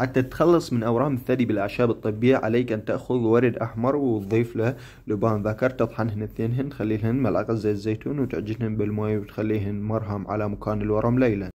حتى تتخلص من أورام الثدي بالأعشاب الطبية عليك أن تأخذ ورد أحمر وتضيف له لبان ذكر تطحنهن اثنينهن تخليلهن ملعقة زيت الزيتون وتعجنهن بالماء وتخليهن مرهم على مكان الورم ليلا